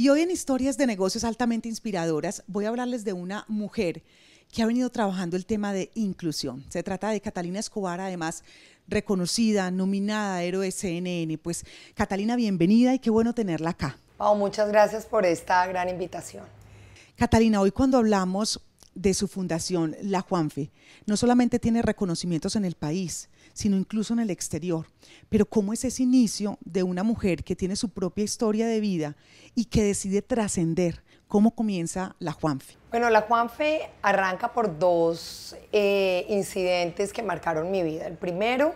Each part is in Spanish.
Y hoy en Historias de Negocios altamente inspiradoras voy a hablarles de una mujer que ha venido trabajando el tema de inclusión. Se trata de Catalina Escobar, además reconocida, nominada héroe CNN. Pues Catalina, bienvenida y qué bueno tenerla acá. Pau, muchas gracias por esta gran invitación. Catalina, hoy cuando hablamos de su fundación, la Juanfe, no solamente tiene reconocimientos en el país, sino incluso en el exterior. Pero ¿cómo es ese inicio de una mujer que tiene su propia historia de vida y que decide trascender? ¿Cómo comienza la Juanfe? Bueno, la Juanfe arranca por dos eh, incidentes que marcaron mi vida. El primero,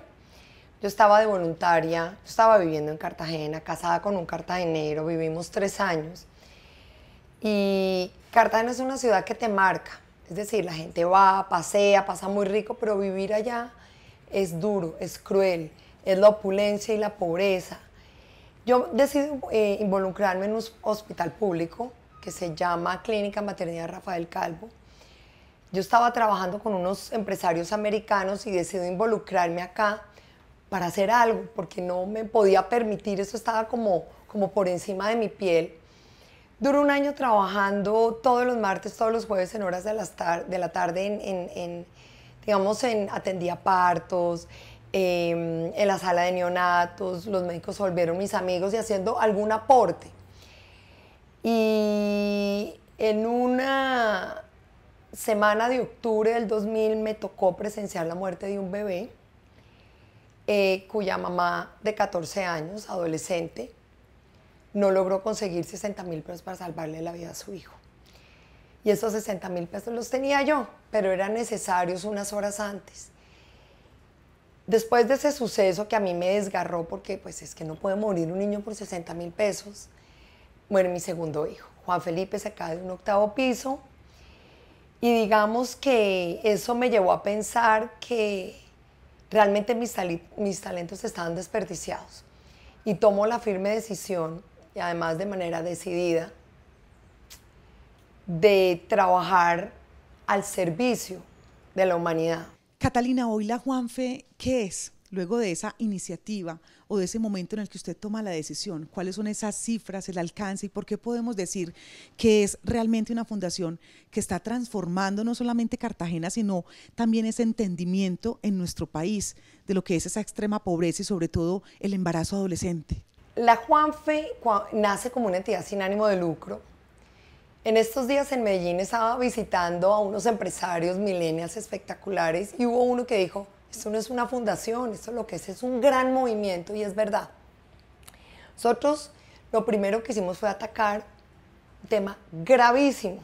yo estaba de voluntaria, yo estaba viviendo en Cartagena, casada con un cartagenero, vivimos tres años. Y Cartagena es una ciudad que te marca, es decir, la gente va, pasea, pasa muy rico, pero vivir allá es duro, es cruel, es la opulencia y la pobreza. Yo decidí eh, involucrarme en un hospital público que se llama Clínica Maternidad Rafael Calvo. Yo estaba trabajando con unos empresarios americanos y decido involucrarme acá para hacer algo, porque no me podía permitir, eso estaba como, como por encima de mi piel. Duró un año trabajando todos los martes, todos los jueves en horas de, la tarde en, digamos, atendía partos, em, en la sala de neonatos, los médicos volvieron mis amigos y haciendo algún aporte. Y en una semana de octubre del 2000 me tocó presenciar la muerte de un bebé eh, cuya mamá de 14 años, adolescente, no logró conseguir 60 mil pesos para salvarle la vida a su hijo. Y esos 60 mil pesos los tenía yo, pero eran necesarios unas horas antes. Después de ese suceso que a mí me desgarró, porque pues es que no puede morir un niño por 60 mil pesos, muere mi segundo hijo. Juan Felipe se cae de un octavo piso y digamos que eso me llevó a pensar que realmente mis, mis talentos estaban desperdiciados. Y tomo la firme decisión y además de manera decidida de trabajar al servicio de la humanidad. Catalina, hoy la Juanfe, ¿qué es? Luego de esa iniciativa o de ese momento en el que usted toma la decisión, ¿cuáles son esas cifras, el alcance y por qué podemos decir que es realmente una fundación que está transformando no solamente Cartagena, sino también ese entendimiento en nuestro país de lo que es esa extrema pobreza y sobre todo el embarazo adolescente? La Juanfe nace como una entidad sin ánimo de lucro. En estos días en Medellín estaba visitando a unos empresarios millennials espectaculares y hubo uno que dijo, esto no es una fundación, esto lo que es es un gran movimiento y es verdad. Nosotros lo primero que hicimos fue atacar un tema gravísimo.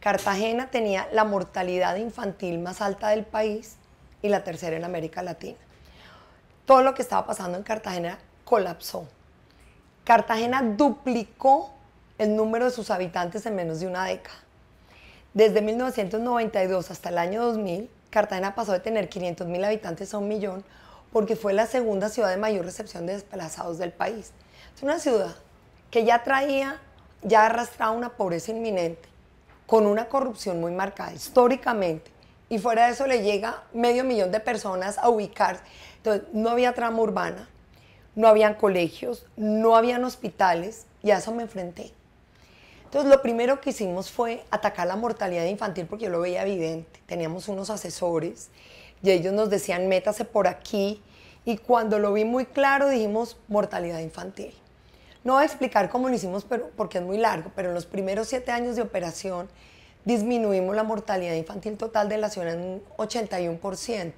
Cartagena tenía la mortalidad infantil más alta del país y la tercera en América Latina. Todo lo que estaba pasando en Cartagena colapsó. Cartagena duplicó el número de sus habitantes en menos de una década. Desde 1992 hasta el año 2000, Cartagena pasó de tener 500.000 habitantes a un millón porque fue la segunda ciudad de mayor recepción de desplazados del país. Es una ciudad que ya traía, ya arrastraba una pobreza inminente, con una corrupción muy marcada históricamente, y fuera de eso le llega medio millón de personas a ubicarse. Entonces, no había trama urbana, no habían colegios, no habían hospitales y a eso me enfrenté. Entonces lo primero que hicimos fue atacar la mortalidad infantil porque yo lo veía evidente. Teníamos unos asesores y ellos nos decían, métase por aquí. Y cuando lo vi muy claro dijimos, mortalidad infantil. No voy a explicar cómo lo hicimos pero, porque es muy largo, pero en los primeros siete años de operación disminuimos la mortalidad infantil total de la ciudad en un 81%.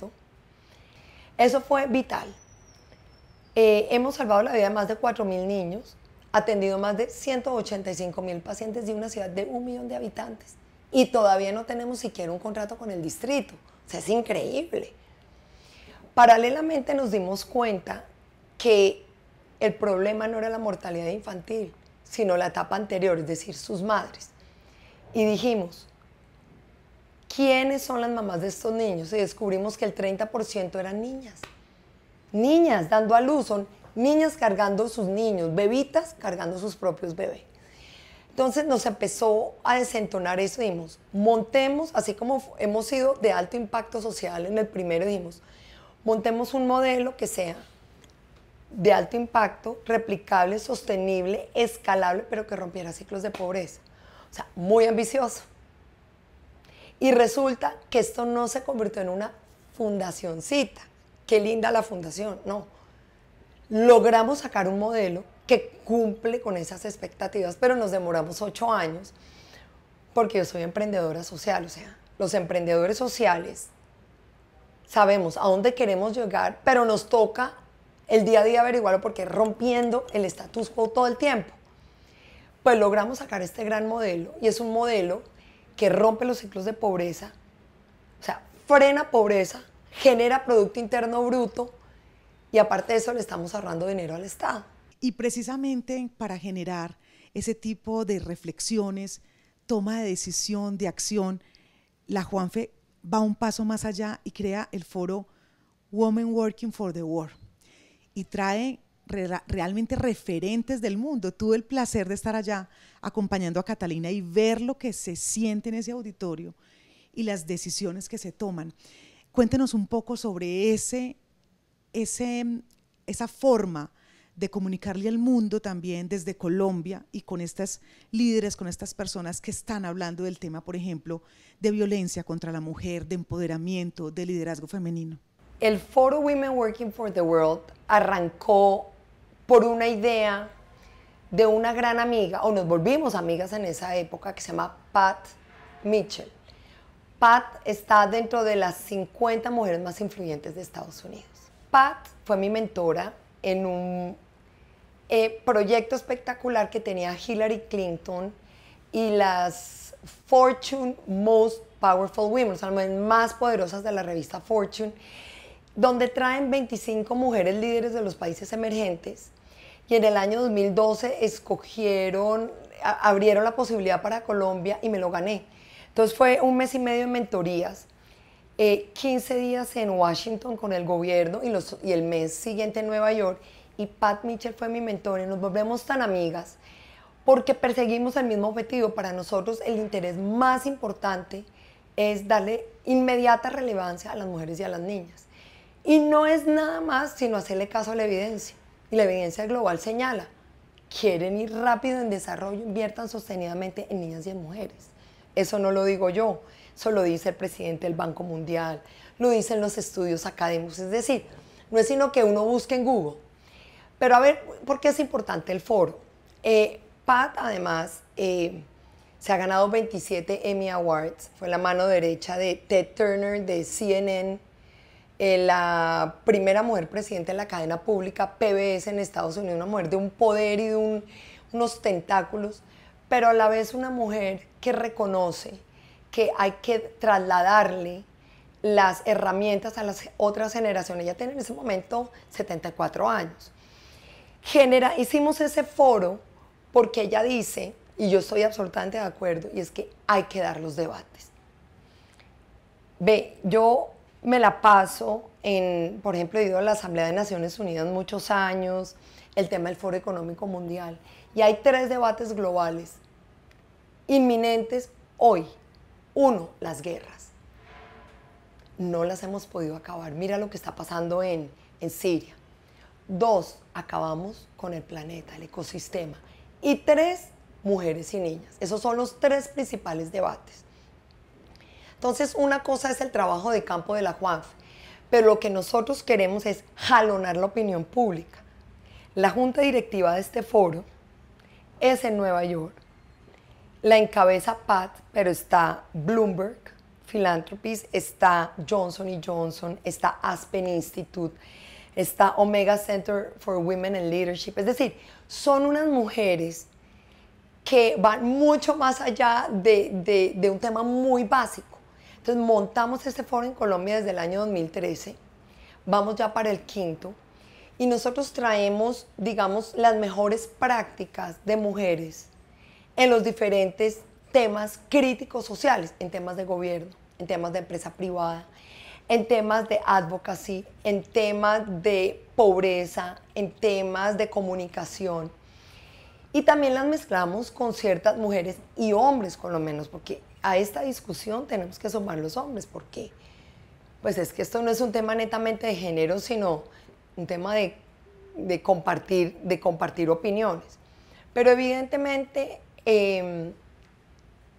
Eso fue vital. Eh, hemos salvado la vida de más de 4.000 niños, atendido más de 185.000 pacientes de una ciudad de un millón de habitantes y todavía no tenemos siquiera un contrato con el distrito. O sea, es increíble. Paralelamente nos dimos cuenta que el problema no era la mortalidad infantil, sino la etapa anterior, es decir, sus madres. Y dijimos, ¿quiénes son las mamás de estos niños? Y descubrimos que el 30% eran niñas niñas dando a luz, son niñas cargando sus niños, bebitas cargando sus propios bebés. Entonces nos empezó a desentonar eso, dijimos, montemos, así como hemos sido de alto impacto social en el primero, dijimos, montemos un modelo que sea de alto impacto, replicable, sostenible, escalable, pero que rompiera ciclos de pobreza. O sea, muy ambicioso. Y resulta que esto no se convirtió en una fundacioncita, qué linda la fundación. No. Logramos sacar un modelo que cumple con esas expectativas, pero nos demoramos ocho años porque yo soy emprendedora social. O sea, los emprendedores sociales sabemos a dónde queremos llegar, pero nos toca el día a día averiguarlo porque rompiendo el status quo todo el tiempo. Pues logramos sacar este gran modelo y es un modelo que rompe los ciclos de pobreza, o sea, frena pobreza, genera Producto Interno Bruto y aparte de eso le estamos ahorrando dinero al Estado. Y precisamente para generar ese tipo de reflexiones, toma de decisión, de acción, la Juanfe va un paso más allá y crea el foro Women Working for the World y trae realmente referentes del mundo. Tuve el placer de estar allá acompañando a Catalina y ver lo que se siente en ese auditorio y las decisiones que se toman. Cuéntenos un poco sobre esa forma de comunicarle al mundo también desde Colombia y con estas líderes, con estas personas que están hablando del tema, por ejemplo, de violencia contra la mujer, de empoderamiento, de liderazgo femenino. El Foro Women Working for the World arrancó por una idea de una gran amiga, o nos volvimos amigas en esa época, que se llama Pat Mitchell. Pat está dentro de las 50 mujeres más influyentes de Estados Unidos. Pat fue mi mentora en un eh, proyecto espectacular que tenía Hillary Clinton y las Fortune Most Powerful Women, o sea, las mujeres más poderosas de la revista Fortune, donde traen 25 mujeres líderes de los países emergentes y en el año 2012 escogieron, abrieron la posibilidad para Colombia y me lo gané entonces fue un mes y medio en mentorías, 15 eh, días en Washington con el gobierno y, y el mes siguiente en Nueva York. Y Pat Mitchell fue mi mentor y nos volvemos tan amigas porque perseguimos el mismo objetivo. Para nosotros el interés más importante es darle inmediata relevancia a las mujeres y a las niñas. Y no es nada más sino hacerle caso a la evidencia. Y la evidencia global señala, quieren ir rápido en desarrollo, inviertan sostenidamente en niñas y en mujeres. Eso no lo digo yo, eso lo dice el presidente del Banco Mundial, lo dicen los estudios académicos, es decir, no es sino que uno busque en Google. Pero a ver, ¿por qué es importante el foro? Eh, Pat, además, eh, se ha ganado 27 Emmy Awards, fue la mano derecha de Ted Turner de CNN, eh, la primera mujer presidenta de la cadena pública PBS en Estados Unidos, una mujer de un poder y de unos tentáculos pero a la vez una mujer que reconoce que hay que trasladarle las herramientas a las otras generaciones. Ella tiene en ese momento 74 años. Genera, hicimos ese foro porque ella dice, y yo estoy absolutamente de acuerdo, y es que hay que dar los debates. Ve, yo me la paso en, por ejemplo, he ido a la Asamblea de Naciones Unidas muchos años, el tema del Foro Económico Mundial, y hay tres debates globales inminentes hoy. Uno, las guerras. No las hemos podido acabar. Mira lo que está pasando en, Siria. Dos, acabamos con el planeta, el ecosistema. Y tres, mujeres y niñas. Esos son los tres principales debates. Entonces, una cosa es el trabajo de campo de la Juanf, pero lo que nosotros queremos es jalonar la opinión pública. La junta directiva de este foro es en Nueva York la encabeza Pat, pero está Bloomberg, Philanthropies, está Johnson y Johnson, está Aspen Institute, está Omega Center for Women and Leadership. Es decir, son unas mujeres que van mucho más allá de, de un tema muy básico. Entonces montamos este foro en Colombia desde el año 2013, vamos ya para el quinto, y nosotros traemos, digamos, las mejores prácticas de mujeres en los diferentes temas críticos sociales, en temas de gobierno, en temas de empresa privada, en temas de advocacy, en temas de pobreza, en temas de comunicación. Y también las mezclamos con ciertas mujeres y hombres, con lo menos, porque a esta discusión tenemos que sumar los hombres, porque pues es que esto no es un tema netamente de género, sino un tema de, de compartir, de compartir opiniones. Pero evidentemente Em,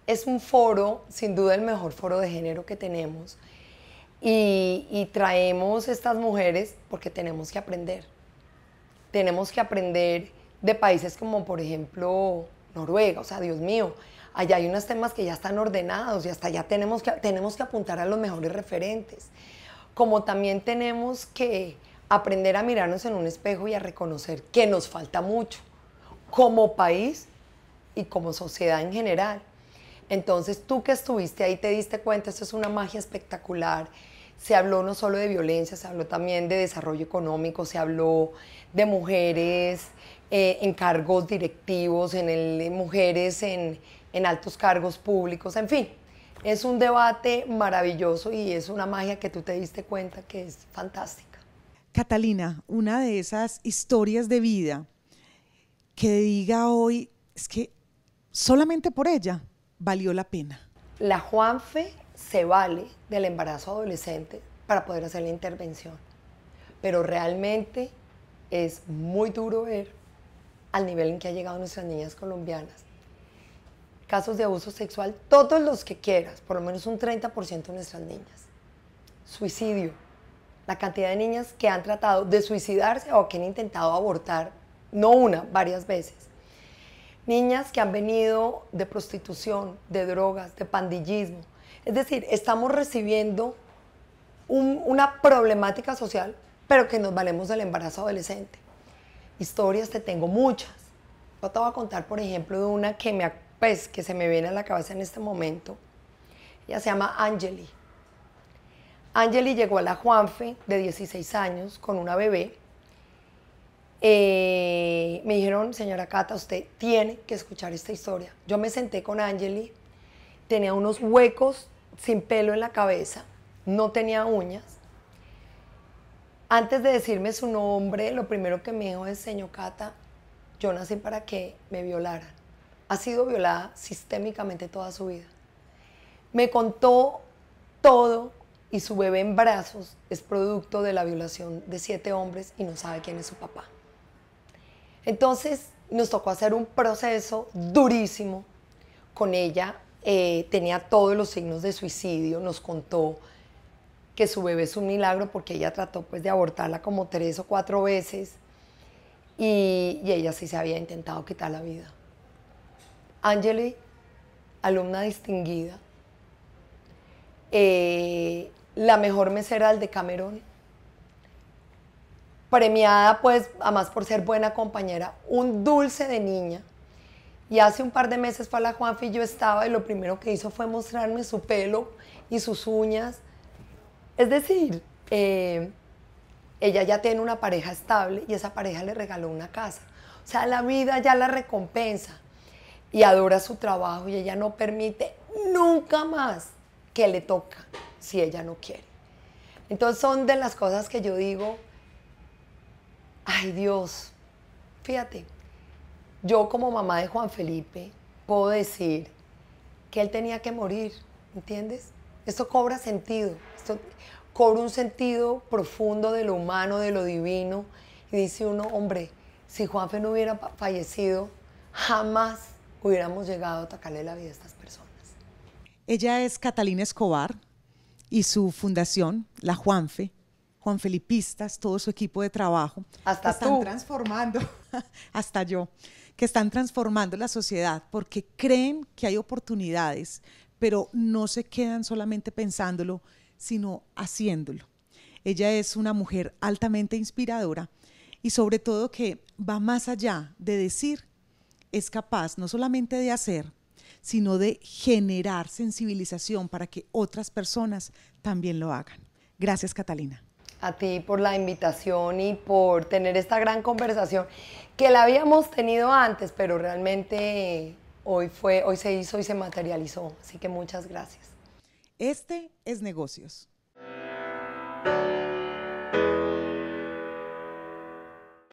es un foro, sin duda el mejor foro de género que tenemos. Y, traemos estas mujeres porque tenemos que aprender. Tenemos que aprender de países como, por ejemplo, Noruega. O sea, Dios mío, allá hay unos temas que ya están ordenados y hasta allá tenemos que, tenemos que apuntar a los mejores referentes. Como también tenemos que aprender a mirarnos en un espejo y a reconocer que nos falta mucho como país y como sociedad en general. Entonces tú que estuviste ahí te diste cuenta, esto es una magia espectacular. Se habló no solo de violencia, se habló también de desarrollo económico, se habló de mujeres eh, en cargos directivos, en el, mujeres en, en altos cargos públicos, en fin. Es un debate maravilloso y es una magia que tú te diste cuenta que es fantástica. Catalina, una de esas historias de vida que diga hoy, es que solamente por ella valió la pena. La Juanfe se vale del embarazo adolescente para poder hacer la intervención, pero realmente es muy duro ver al nivel en que han llegado nuestras niñas colombianas. Casos de abuso sexual, todos los que quieras, por lo menos un 30% de nuestras niñas. Suicidio, la cantidad de niñas que han tratado de suicidarse o que han intentado abortar, no una, varias veces niñas que han venido de prostitución, de drogas, de pandillismo. Es decir, estamos recibiendo una problemática social, pero que nos valemos del embarazo adolescente. Historias te tengo muchas. Yo te voy a contar, por ejemplo, de una que, me, pues, que se me viene a la cabeza en este momento. Ella se llama Angeli. Angeli llegó a la Juanfe de 16 años con una bebé eh, me dijeron, señora Cata, usted tiene que escuchar esta historia. Yo me senté con Angeli, tenía unos huecos sin pelo en la cabeza, no tenía uñas. Antes de decirme su nombre, lo primero que me dijo es, señor Cata, yo nací para que me violaran. Ha sido violada sistémicamente toda su vida. Me contó todo y su bebé en brazos es producto de la violación de siete hombres y no sabe quién es su papá. Entonces nos tocó hacer un proceso durísimo con ella. Eh, tenía todos los signos de suicidio, nos contó que su bebé es un milagro porque ella trató pues de abortarla como tres o cuatro veces y, ella sí se había intentado quitar la vida. Angeli, alumna distinguida, eh, la mejor mesera del de Camerón premiada pues, además por ser buena compañera, un dulce de niña. Y hace un par de meses fue a la Juanfi y yo estaba y lo primero que hizo fue mostrarme su pelo y sus uñas. Es decir, eh, ella ya tiene una pareja estable y esa pareja le regaló una casa. O sea, la vida ya la recompensa y adora su trabajo y ella no permite nunca más que le toca si ella no quiere. Entonces son de las cosas que yo digo, Ay Dios, fíjate, yo como mamá de Juan Felipe puedo decir que él tenía que morir, ¿entiendes? Esto cobra sentido, esto cobra un sentido profundo de lo humano, de lo divino, y dice uno, hombre, si Juanfe no hubiera fallecido, jamás hubiéramos llegado a atacarle la vida a estas personas. Ella es Catalina Escobar y su fundación, la Juanfe, Juan Felipistas, todo su equipo de trabajo, hasta están transformando, hasta yo, que están transformando la sociedad porque creen que hay oportunidades, pero no se quedan solamente pensándolo, sino haciéndolo. Ella es una mujer altamente inspiradora y sobre todo que va más allá de decir, es capaz no solamente de hacer, sino de generar sensibilización para que otras personas también lo hagan. Gracias, Catalina a ti por la invitación y por tener esta gran conversación que la habíamos tenido antes, pero realmente hoy fue, hoy se hizo y se materializó. Así que muchas gracias. Este es negocios.